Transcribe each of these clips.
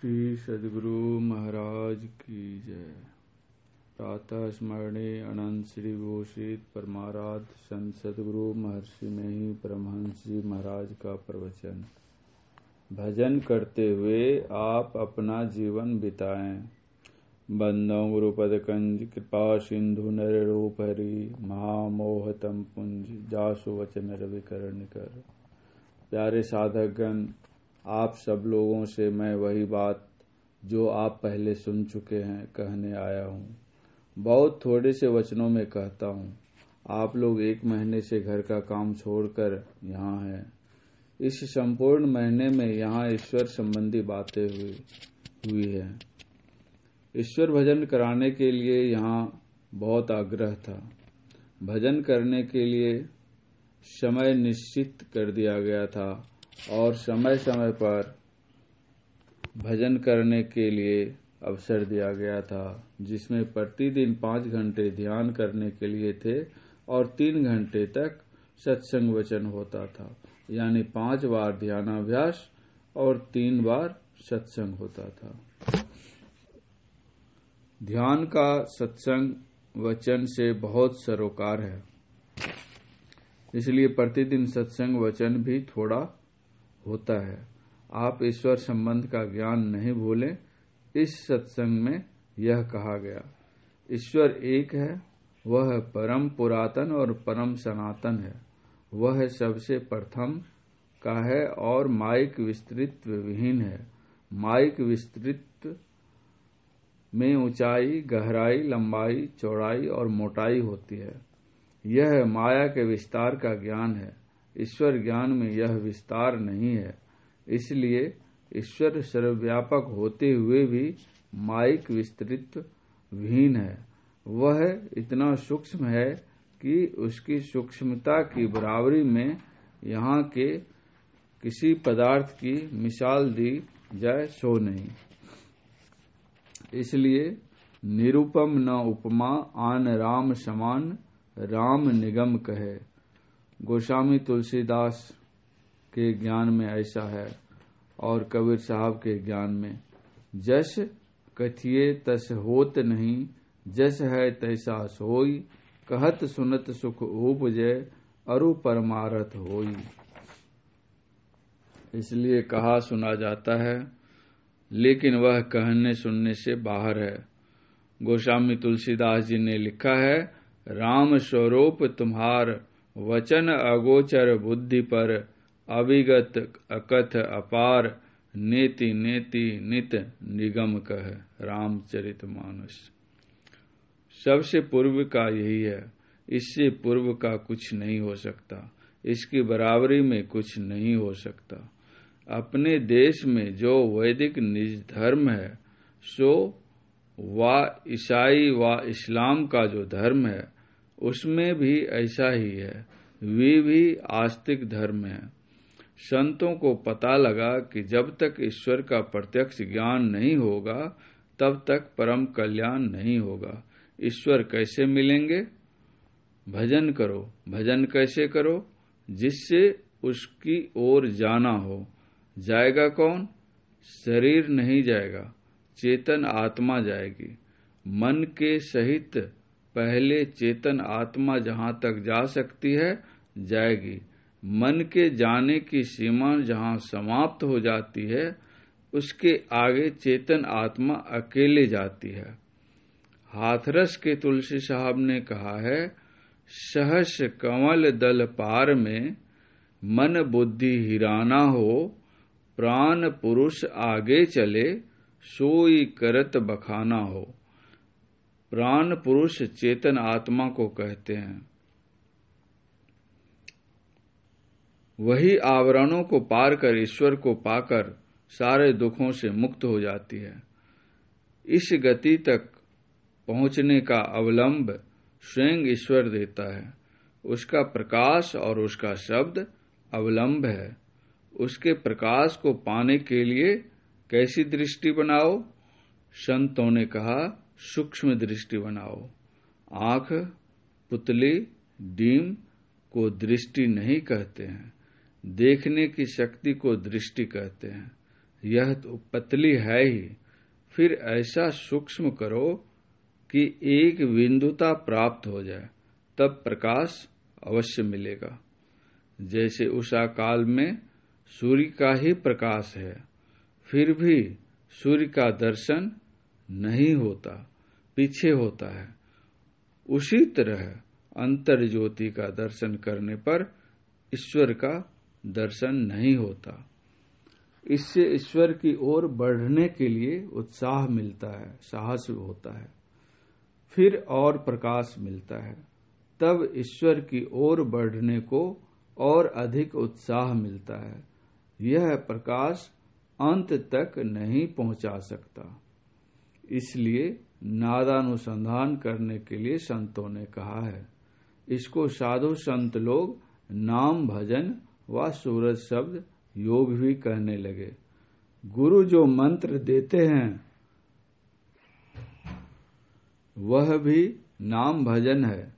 श्री सदगुरु महाराज की जय प्रातः स्मरणी अनंत श्री घोषित परमाराध संत सदगुरु महर्षि में ही परमहंस जी महाराज का प्रवचन भजन करते हुए आप अपना जीवन बिताएं बंदो गुरुपद कंज कृपा सिंधु नर रूप हरि महामोहतम पुंज जासु वचन रविकरण कर प्यारे साधकगण आप सब लोगों से मैं वही बात जो आप पहले सुन चुके हैं कहने आया हूँ बहुत थोड़े से वचनों में कहता हूँ आप लोग एक महीने से घर का काम छोड़कर यहाँ हैं इस संपूर्ण महीने में यहाँ ईश्वर संबंधी बातें हुई हुई है ईश्वर भजन कराने के लिए यहाँ बहुत आग्रह था भजन करने के लिए समय निश्चित कर दिया गया था और समय समय पर भजन करने के लिए अवसर दिया गया था जिसमें प्रतिदिन पांच घंटे ध्यान करने के लिए थे और तीन घंटे तक सत्संग वचन होता था यानी पांच बार ध्यानाभ्यास और तीन बार सत्संग होता था ध्यान का सत्संग वचन से बहुत सरोकार है इसलिए प्रतिदिन सत्संग वचन भी थोड़ा होता है आप ईश्वर संबंध का ज्ञान नहीं भूलें इस सत्संग में यह कहा गया ईश्वर एक है वह परम पुरातन और परम सनातन है वह सबसे प्रथम का है और माइक विस्तृत विहीन है माइक विस्तृत में ऊंचाई गहराई लंबाई चौड़ाई और मोटाई होती है यह माया के विस्तार का ज्ञान है ईश्वर ज्ञान में यह विस्तार नहीं है इसलिए ईश्वर सर्वव्यापक होते हुए भी माइक विस्तृत भीन है वह इतना सूक्ष्म है कि उसकी सूक्ष्मता की बराबरी में यहाँ के किसी पदार्थ की मिसाल दी जाए सो नहीं इसलिए निरुपम न उपमा आन राम समान राम निगम कहे गोस्वामी तुलसीदास के ज्ञान में ऐसा है और कबीर साहब के ज्ञान में जस कथिए तस होत नहीं जस है तैसा सोई कहत सुनत सुख उपजय अरु परमारथ होई इसलिए कहा सुना जाता है लेकिन वह कहने सुनने से बाहर है गोस्वामी तुलसीदास जी ने लिखा है राम स्वरूप तुम्हार वचन अगोचर बुद्धि पर अविगत अकथ अपार नेति नेति नित निगम कह रामचरित मानस सबसे पूर्व का यही है इससे पूर्व का कुछ नहीं हो सकता इसकी बराबरी में कुछ नहीं हो सकता अपने देश में जो वैदिक निज धर्म है सो वा ईसाई व इस्लाम का जो धर्म है उसमें भी ऐसा ही है वे भी आस्तिक धर्म है संतों को पता लगा कि जब तक ईश्वर का प्रत्यक्ष ज्ञान नहीं होगा तब तक परम कल्याण नहीं होगा ईश्वर कैसे मिलेंगे भजन करो भजन कैसे करो जिससे उसकी ओर जाना हो जाएगा कौन शरीर नहीं जाएगा चेतन आत्मा जाएगी मन के सहित पहले चेतन आत्मा जहां तक जा सकती है जाएगी मन के जाने की सीमा जहां समाप्त हो जाती है उसके आगे चेतन आत्मा अकेले जाती है हाथरस के तुलसी साहब ने कहा है सहस कमल दल पार में मन बुद्धि हिराना हो प्राण पुरुष आगे चले सोई करत बखाना हो प्राण पुरुष चेतन आत्मा को कहते हैं वही आवरणों को पार कर ईश्वर को पाकर सारे दुखों से मुक्त हो जाती है इस गति तक पहुंचने का अवलंब स्वयं ईश्वर देता है उसका प्रकाश और उसका शब्द अवलंब है उसके प्रकाश को पाने के लिए कैसी दृष्टि बनाओ संतों ने कहा सूक्ष्म दृष्टि बनाओ आंख पुतली डीम को दृष्टि नहीं कहते हैं देखने की शक्ति को दृष्टि कहते हैं यह तो पतली है ही फिर ऐसा सूक्ष्म करो कि एक बिंदुता प्राप्त हो जाए तब प्रकाश अवश्य मिलेगा जैसे उषा काल में सूर्य का ही प्रकाश है फिर भी सूर्य का दर्शन नहीं होता पीछे होता है उसी तरह अंतर ज्योति का दर्शन करने पर ईश्वर का दर्शन नहीं होता इससे ईश्वर की ओर बढ़ने के लिए उत्साह मिलता है साहस होता है फिर और प्रकाश मिलता है तब ईश्वर की ओर बढ़ने को और अधिक उत्साह मिलता है यह प्रकाश अंत तक नहीं पहुंचा सकता इसलिए नादानुसंधान करने के लिए संतों ने कहा है इसको साधु संत लोग नाम भजन व सूरज शब्द योग भी कहने लगे गुरु जो मंत्र देते हैं वह भी नाम भजन है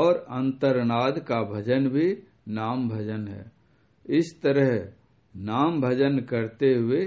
और अंतरनाद का भजन भी नाम भजन है इस तरह नाम भजन करते हुए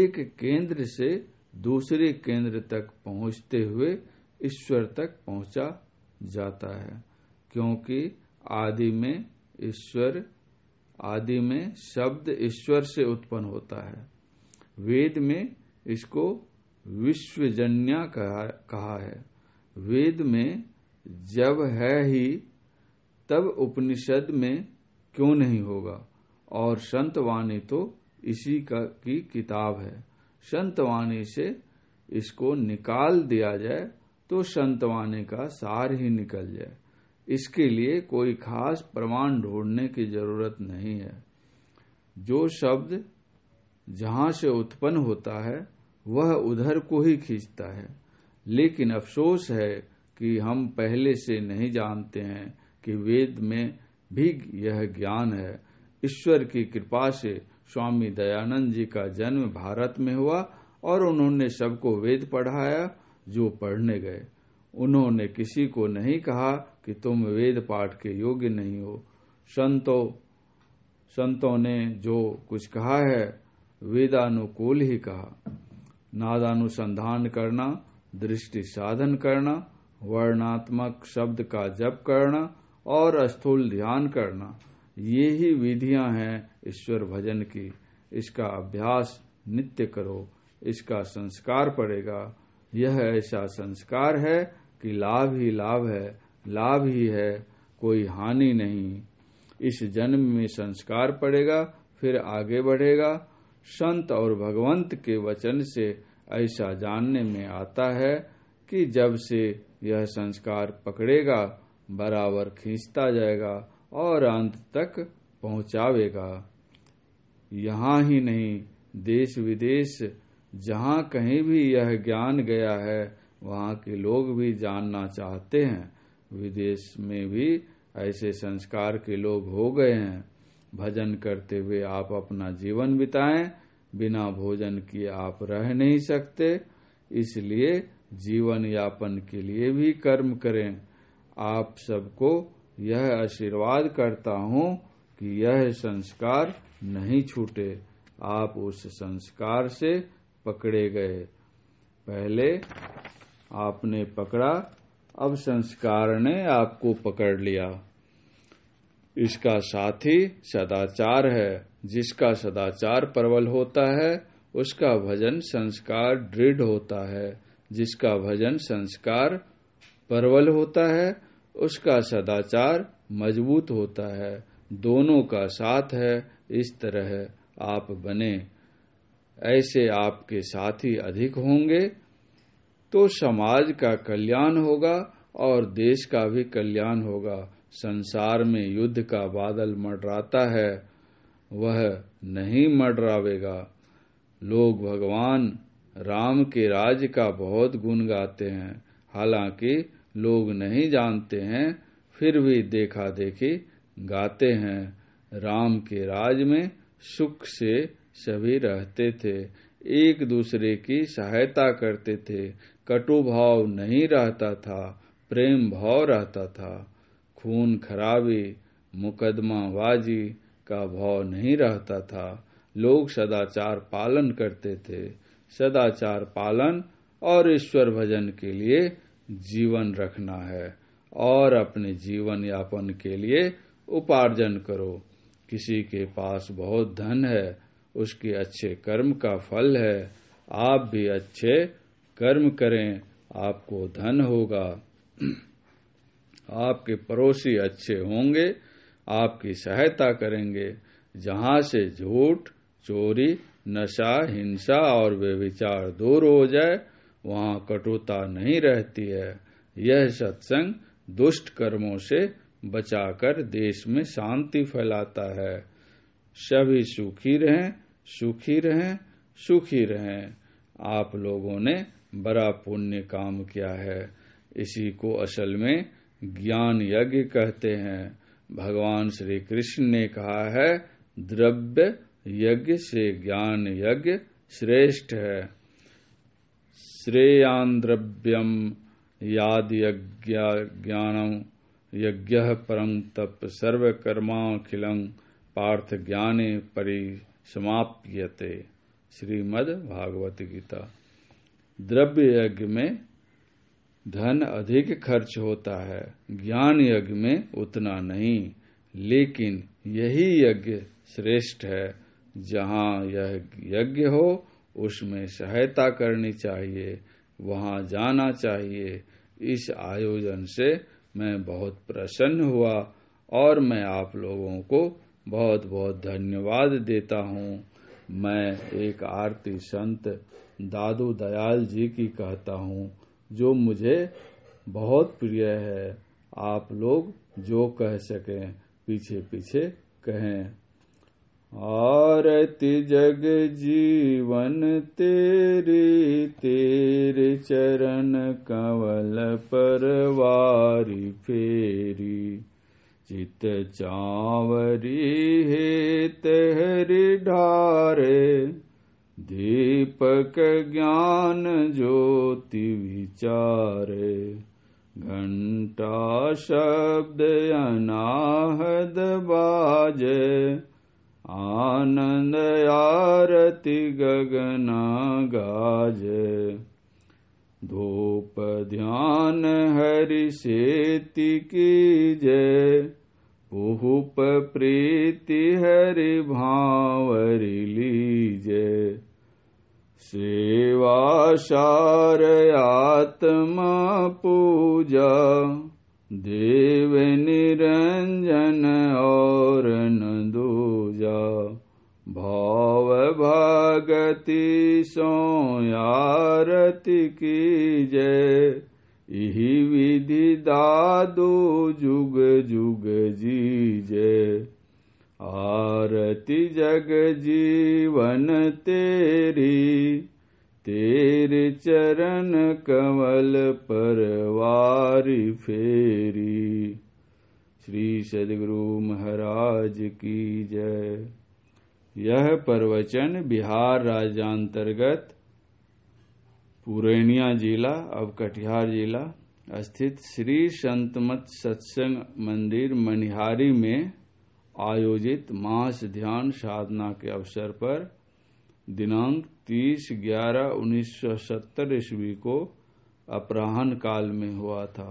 एक केंद्र से दूसरे केंद्र तक पहुंचते हुए ईश्वर तक पहुंचा जाता है क्योंकि आदि में ईश्वर आदि में शब्द ईश्वर से उत्पन्न होता है वेद में इसको विश्वजन्या कहा, कहा है वेद में जब है ही तब उपनिषद में क्यों नहीं होगा और संतवाणी तो इसी का की किताब है संतवाणी से इसको निकाल दिया जाए तो संतवाणी का सार ही निकल जाए इसके लिए कोई खास प्रमाण ढूंढने की जरूरत नहीं है जो शब्द जहां से उत्पन्न होता है वह उधर को ही खींचता है लेकिन अफसोस है कि हम पहले से नहीं जानते हैं कि वेद में भी यह ज्ञान है ईश्वर की कृपा से स्वामी दयानंद जी का जन्म भारत में हुआ और उन्होंने सबको वेद पढ़ाया जो पढ़ने गए उन्होंने किसी को नहीं कहा कि तुम वेद पाठ के योग्य नहीं हो संतों संतों ने जो कुछ कहा है वेदानुकूल ही कहा नादानुसंधान करना दृष्टि साधन करना वर्णात्मक शब्द का जप करना और स्थूल ध्यान करना ये ही विधियां हैं ईश्वर भजन की इसका अभ्यास नित्य करो इसका संस्कार पड़ेगा यह ऐसा संस्कार है कि लाभ ही लाभ है लाभ ही है कोई हानि नहीं इस जन्म में संस्कार पड़ेगा फिर आगे बढ़ेगा संत और भगवंत के वचन से ऐसा जानने में आता है कि जब से यह संस्कार पकड़ेगा बराबर खींचता जाएगा और अंत तक पहुंचावेगा यहाँ ही नहीं देश विदेश जहाँ कहीं भी यह ज्ञान गया है वहाँ के लोग भी जानना चाहते हैं विदेश में भी ऐसे संस्कार के लोग हो गए हैं भजन करते हुए आप अपना जीवन बिताएं बिना भोजन किए आप रह नहीं सकते इसलिए जीवन यापन के लिए भी कर्म करें आप सबको यह आशीर्वाद करता हूँ कि यह संस्कार नहीं छूटे आप उस संस्कार से पकड़े गए पहले आपने पकड़ा अब संस्कार ने आपको पकड़ लिया इसका साथी सदाचार है जिसका सदाचार प्रबल होता है उसका भजन संस्कार दृढ़ होता है जिसका भजन संस्कार प्रबल होता है उसका सदाचार मजबूत होता है दोनों का साथ है इस तरह आप बने ऐसे आपके साथी अधिक होंगे तो समाज का कल्याण होगा और देश का भी कल्याण होगा संसार में युद्ध का बादल मडराता है वह नहीं मडरावेगा लोग भगवान राम के राज का बहुत गुण गाते हैं हालांकि लोग नहीं जानते हैं फिर भी देखा देखी गाते हैं राम के राज में सुख से सभी रहते थे एक दूसरे की सहायता करते थे कटु भाव नहीं रहता था प्रेम भाव रहता था खून खराबी मुकदमाबाजी का भाव नहीं रहता था लोग सदाचार पालन करते थे सदाचार पालन और ईश्वर भजन के लिए जीवन रखना है और अपने जीवन यापन के लिए उपार्जन करो किसी के पास बहुत धन है उसके अच्छे कर्म का फल है आप भी अच्छे कर्म करें आपको धन होगा आपके पड़ोसी अच्छे होंगे आपकी सहायता करेंगे जहां से झूठ चोरी नशा हिंसा और व्यविचार दूर हो जाए वहां कटुता नहीं रहती है यह सत्संग दुष्ट कर्मों से बचाकर देश में शांति फैलाता है सभी सुखी रहें सुखी रहें सुखी रहें आप लोगों ने बड़ा पुण्य काम किया है इसी को असल में ज्ञान यज्ञ कहते हैं भगवान श्री कृष्ण ने कहा है द्रव्य यज्ञ से ज्ञान यज्ञ श्रेष्ठ है श्रेयांद्रव्यम ज्ञानम यज्ञ परम तप सर्वकर्माखिल पार्थ ज्ञाने परिसमाप्यते श्रीमद भागवत गीता द्रव्य यज्ञ में धन अधिक खर्च होता है ज्ञान यज्ञ में उतना नहीं लेकिन यही यज्ञ श्रेष्ठ है जहाँ यह यज्ञ हो उसमें सहायता करनी चाहिए वहाँ जाना चाहिए इस आयोजन से मैं बहुत प्रसन्न हुआ और मैं आप लोगों को बहुत बहुत धन्यवाद देता हूँ मैं एक आरती संत दादू दयाल जी की कहता हूँ जो मुझे बहुत प्रिय है आप लोग जो कह सकें पीछे पीछे कहें आरति जग जीवन तेरी तेरे चरण कंवल परवारी फेरी चित चावरी हे तेहरी ढारे दीपक ज्ञान ज्योति विचारे घंटा शब्द अनाहद बाजे आनंद आरती गगना गाजे धूप ध्यान हरि सेति की जय पुहुप प्रीति हरि भावरि लीजे सेवा सार आत्मा पूजा देव निरंजन और न भाव भगति सोयारति की जय इही विधि दादो जुग जुग जी जय आरती जग जीवन तेरी तेरे चरण कमल परवारी फेरी श्री सदगुरु महाराज की जय यह प्रवचन बिहार राज्यांतर्गत पूर्णिया जिला अब कटिहार जिला स्थित श्री संतमत सत्संग मंदिर मनिहारी में आयोजित मास ध्यान साधना के अवसर पर दिनांक 30 ग्यारह सत्तर ईस्वी को अपराहन काल में हुआ था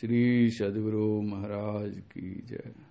श्री सदगुरु महाराज की जय